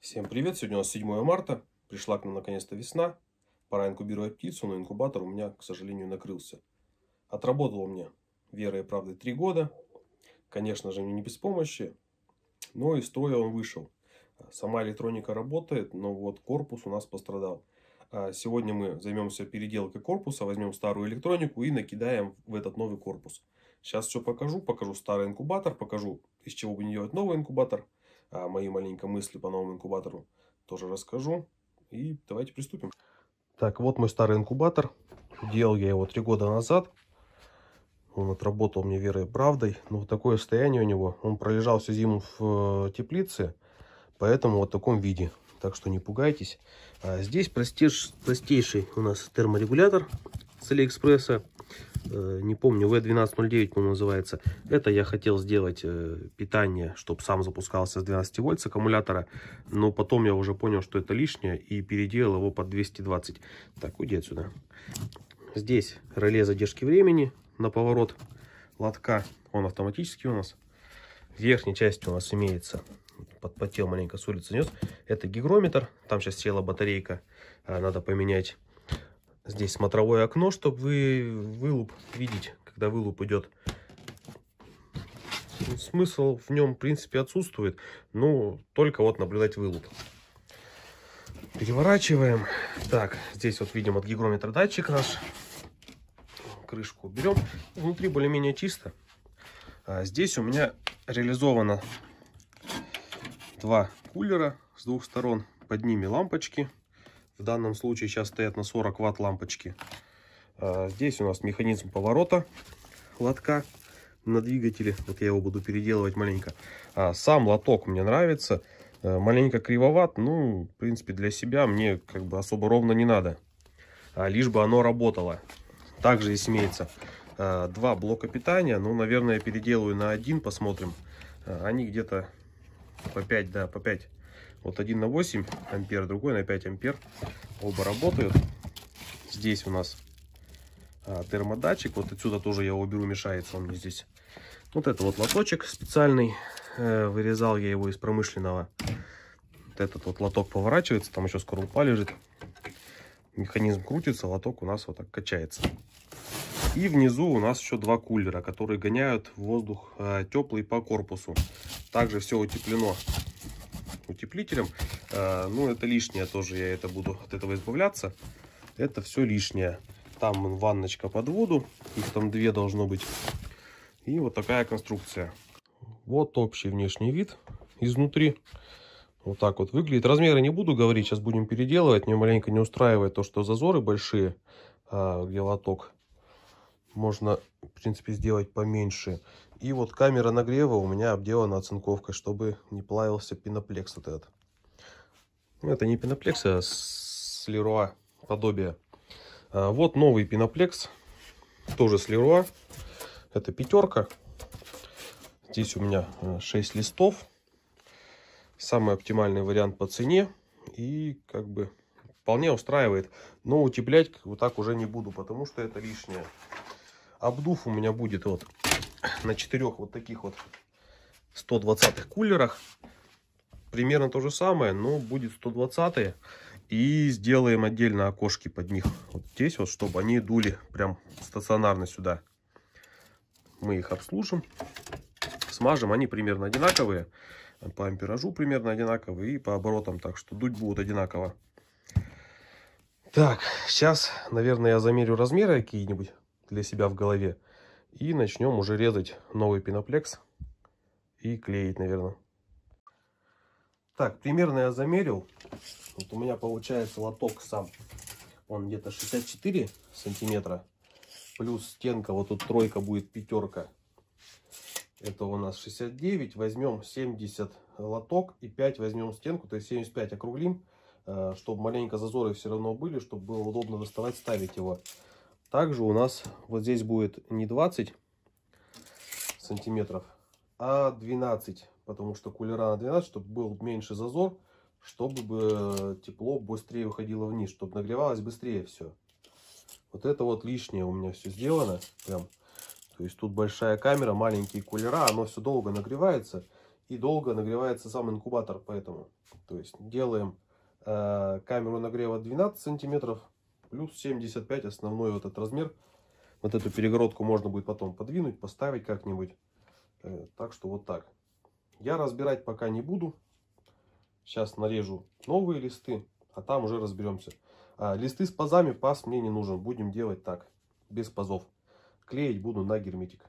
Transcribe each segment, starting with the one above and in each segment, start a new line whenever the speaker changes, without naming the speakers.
Всем привет! Сегодня у нас 7 марта. Пришла к нам наконец-то весна. Пора инкубировать птицу, но инкубатор у меня, к сожалению, накрылся. Отработал у меня вера и правда 3 года. Конечно же, не без помощи. Но из строя он вышел. Сама электроника работает, но вот корпус у нас пострадал. А сегодня мы займемся переделкой корпуса, возьмем старую электронику и накидаем в этот новый корпус. Сейчас все покажу. Покажу старый инкубатор, покажу, из чего будем делать новый инкубатор – а, мои маленькие мысли по новому инкубатору тоже расскажу. И давайте приступим. Так, вот мой старый инкубатор. Делал я его три года назад. Он отработал мне верой и правдой. Но ну, вот такое состояние у него. Он пролежал всю зиму в э, теплице, поэтому вот в таком виде. Так что не пугайтесь. А здесь простейш, простейший у нас терморегулятор с Алиэкспресса. Э, не помню, V1209, по-моему, называется. Это я хотел сделать э, питание, чтобы сам запускался с 12 вольт с аккумулятора, но потом я уже понял, что это лишнее, и переделал его под 220. Так, уйди отсюда. Здесь реле задержки времени на поворот лотка, он автоматический у нас. В верхней части у нас имеется, подпотел маленько с улицы нес, это гигрометр, там сейчас села батарейка, э, надо поменять здесь смотровое окно, чтобы вы вылуп видеть, когда вылуп идет. Ну, смысл в нем, в принципе, отсутствует. Ну, только вот наблюдать вылуп. Переворачиваем. Так, здесь вот видим от гигрометра датчик наш. Крышку берем. Внутри более-менее чисто. А здесь у меня реализовано два кулера с двух сторон. Под ними лампочки в данном случае сейчас стоят на 40 ватт лампочки. А, здесь у нас механизм поворота лотка на двигателе. Вот я его буду переделывать маленько. А, сам лоток мне нравится. А, маленько кривоват. Ну, в принципе, для себя мне как бы особо ровно не надо. Лишь бы оно работало. Также здесь имеется два блока питания. Ну, наверное, я переделаю на один, посмотрим. Они где-то по 5, да, по 5 вот один на 8 ампер, другой на 5 ампер. Оба работают. Здесь у нас а, термодатчик. Вот отсюда тоже я его беру, мешается он мне здесь. Вот это вот лоточек специальный. Э, вырезал я его из промышленного. Вот этот вот лоток поворачивается. Там еще скорлупа лежит. Механизм крутится, лоток у нас вот так качается. И внизу у нас еще два кулера, которые гоняют воздух э, теплый по корпусу. Также все утеплено утеплителем. Э, ну, это лишнее тоже, я это буду от этого избавляться. Это все лишнее. Там ванночка под воду, их там две должно быть. И вот такая конструкция. Вот общий внешний вид изнутри. Вот так вот выглядит. Размеры не буду говорить, сейчас будем переделывать. Мне маленько не устраивает то, что зазоры большие, э, где лоток. Можно, в принципе, сделать поменьше. И вот камера нагрева у меня обделана оцинковкой, чтобы не плавился пеноплекс вот этот. Ну, это не пеноплекс, а с Леруа подобие. А, вот новый пеноплекс, тоже с Леруа. Это пятерка. Здесь у меня 6 э, листов. Самый оптимальный вариант по цене. И как бы вполне устраивает. Но утеплять вот так уже не буду, потому что это лишнее. Обдув у меня будет вот на четырех вот таких вот 120 кулерах. Примерно то же самое, но будет 120 И сделаем отдельно окошки под них. Вот здесь вот, чтобы они дули прям стационарно сюда. Мы их обслужим. Смажем, они примерно одинаковые. По амперажу примерно одинаковые и по оборотам. Так что дуть будут одинаково. Так, сейчас, наверное, я замерю размеры какие-нибудь для себя в голове. И начнем уже резать новый пеноплекс и клеить, наверное. Так, примерно я замерил. Вот у меня получается лоток сам. Он где-то 64 сантиметра. Плюс стенка, вот тут тройка будет пятерка. Это у нас 69. Возьмем 70 лоток и 5 возьмем стенку. То есть 75 округлим, э, чтобы маленько зазоры все равно были, чтобы было удобно доставать, ставить его. Также у нас вот здесь будет не 20 сантиметров, а 12, потому что кулера на 12, чтобы был меньше зазор, чтобы э, тепло быстрее выходило вниз, чтобы нагревалось быстрее все. Вот это вот лишнее у меня все сделано. Прям. То есть тут большая камера, маленькие кулера, оно все долго нагревается. И долго нагревается сам инкубатор, поэтому. То есть делаем э, камеру нагрева 12 сантиметров, Плюс 75 основной вот этот размер. Вот эту перегородку можно будет потом подвинуть, поставить как-нибудь. Э, так что вот так. Я разбирать пока не буду. Сейчас нарежу новые листы, а там уже разберемся. А, листы с пазами, паз мне не нужен. Будем делать так, без пазов. Клеить буду на герметик.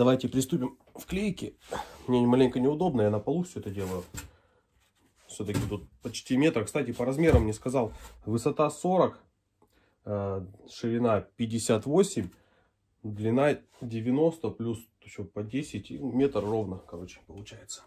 Давайте приступим к клейке. Мне маленько неудобно, я на полу все это делаю. Все-таки тут почти метр. Кстати, по размерам не сказал. Высота 40, э, ширина 58, длина 90 плюс еще по 10 и метр ровно, короче, получается.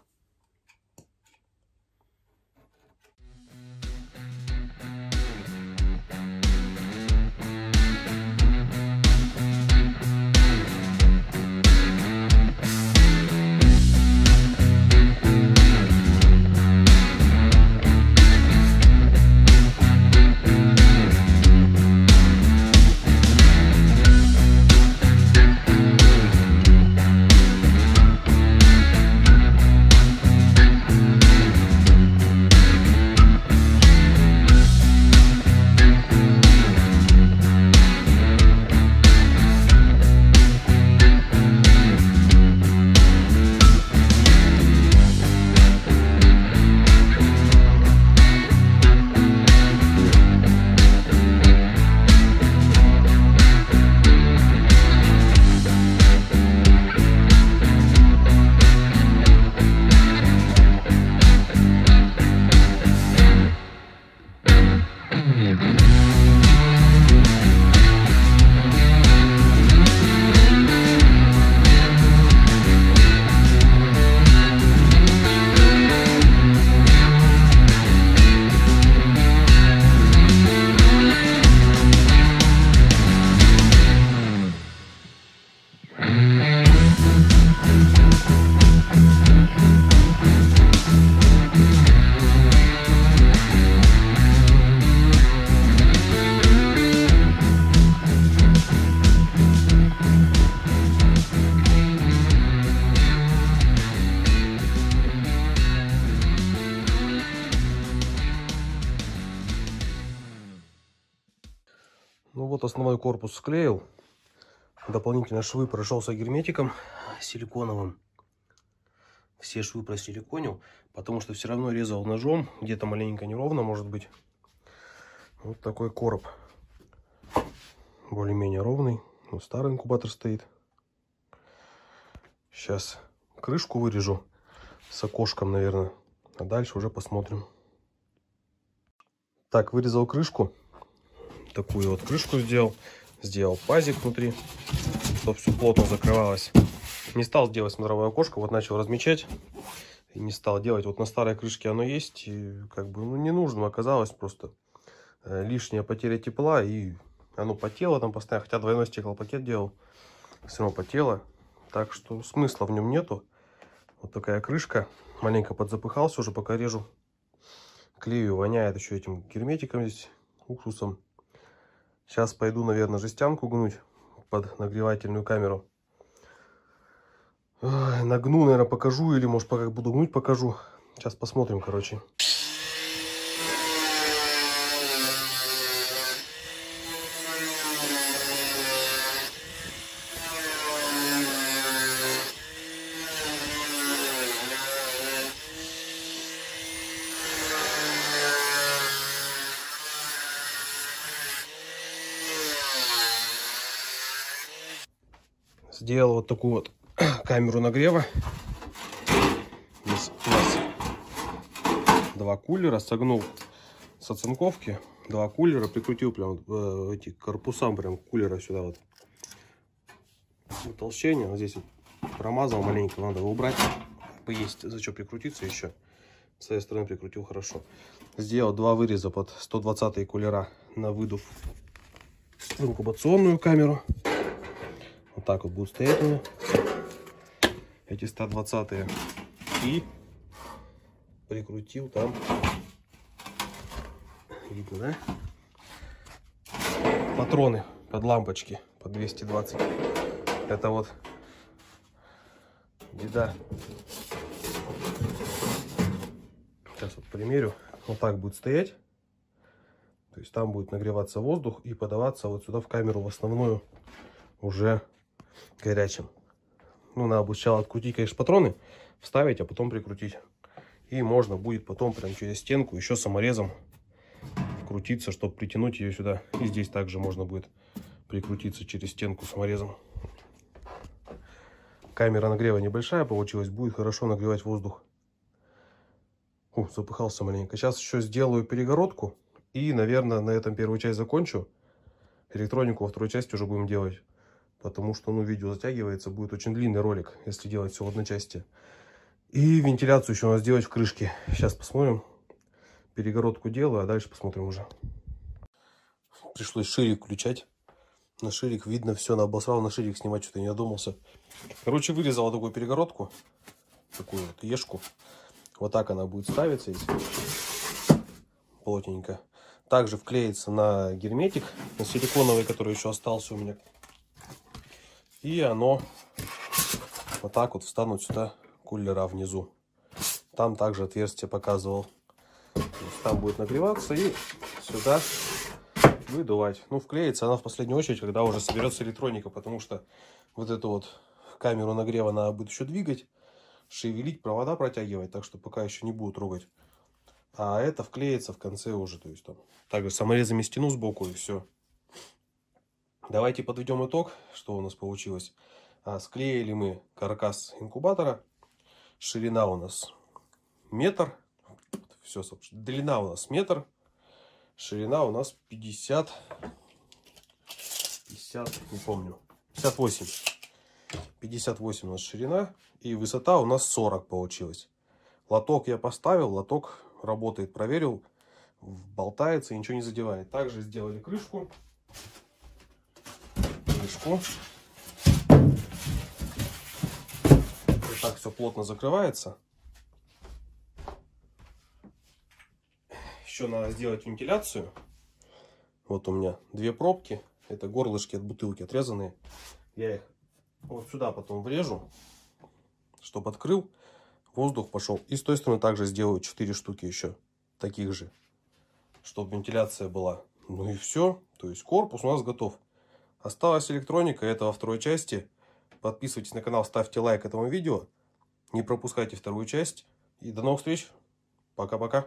основной корпус склеил. Дополнительно швы прошелся герметиком силиконовым. Все швы просиликонил, потому что все равно резал ножом. Где-то маленько неровно, может быть. Вот такой короб. Более-менее ровный. Вот старый инкубатор стоит. Сейчас крышку вырежу с окошком, наверное. А дальше уже посмотрим. Так, вырезал крышку такую вот крышку сделал. Сделал пазик внутри, чтобы все плотно закрывалось. Не стал делать смотровое окошко, вот начал размечать. И не стал делать. Вот на старой крышке оно есть. И как бы ну, не нужно оказалось просто э, лишняя потеря тепла. И оно потело там постоянно. Хотя двойной стеклопакет делал. Все равно потело. Так что смысла в нем нету. Вот такая крышка. Маленько подзапыхался уже, пока режу. Клею воняет еще этим герметиком здесь, уксусом. Сейчас пойду, наверное, жестянку гнуть под нагревательную камеру. Нагну, наверное, покажу. Или, может, пока буду гнуть, покажу. Сейчас посмотрим, короче. сделал вот такую вот камеру нагрева. Здесь у нас два кулера, согнул с оцинковки два кулера, прикрутил прям э, эти корпусам прям кулера сюда вот утолщение. Вот здесь вот промазал маленько, надо убрать. Есть за что прикрутиться еще. С этой стороны прикрутил хорошо. Сделал два выреза под 120 кулера на выдув инкубационную камеру вот так вот будут стоять Эти 120 -е. И прикрутил там. Видно, да? Патроны под лампочки по 220. Это вот беда. Сейчас вот примерю. Вот так будет стоять. То есть там будет нагреваться воздух и подаваться вот сюда в камеру в основную уже горячим. Ну, надо будет сначала открутить, конечно, патроны, вставить, а потом прикрутить. И можно будет потом прям через стенку еще саморезом крутиться, чтобы притянуть ее сюда. И здесь также можно будет прикрутиться через стенку саморезом. Камера нагрева небольшая получилась, будет хорошо нагревать воздух. Фу, запыхался маленько. Сейчас еще сделаю перегородку и, наверное, на этом первую часть закончу. Электронику во второй части уже будем делать потому что, ну, видео затягивается, будет очень длинный ролик, если делать все в одной части. И вентиляцию еще надо сделать в крышке. Сейчас посмотрим. Перегородку делаю, а дальше посмотрим уже. Пришлось ширик включать. На ширик видно все, на обосрал на ширик снимать, что-то не одумался. Короче, вырезал такую перегородку, такую вот ешку. Вот так она будет ставиться здесь, плотненько. Также вклеится на герметик, на силиконовый, который еще остался у меня и оно вот так вот встанут сюда кулера внизу. Там также отверстие показывал. Там будет нагреваться и сюда выдувать. Ну, вклеится она в последнюю очередь, когда уже соберется электроника, потому что вот эту вот камеру нагрева надо будет еще двигать, шевелить, провода протягивать, так что пока еще не буду трогать. А это вклеится в конце уже, то есть там также саморезами стену сбоку и все. Давайте подведем итог, что у нас получилось. А, склеили мы каркас инкубатора. Ширина у нас метр. Все, длина у нас метр. Ширина у нас 50... 50, не помню. 58. 58 у нас ширина. И высота у нас 40 получилась. Лоток я поставил, лоток работает, проверил. Болтается и ничего не задевает. Также сделали крышку крышку. Вот так все плотно закрывается. Еще надо сделать вентиляцию. Вот у меня две пробки. Это горлышки от бутылки отрезанные. Я их вот сюда потом врежу, чтобы открыл. Воздух пошел. И с той стороны также сделаю 4 штуки еще таких же, чтобы вентиляция была. Ну и все. То есть корпус у нас готов. Осталась электроника, этого второй части. Подписывайтесь на канал, ставьте лайк этому видео. Не пропускайте вторую часть. И до новых встреч. Пока-пока.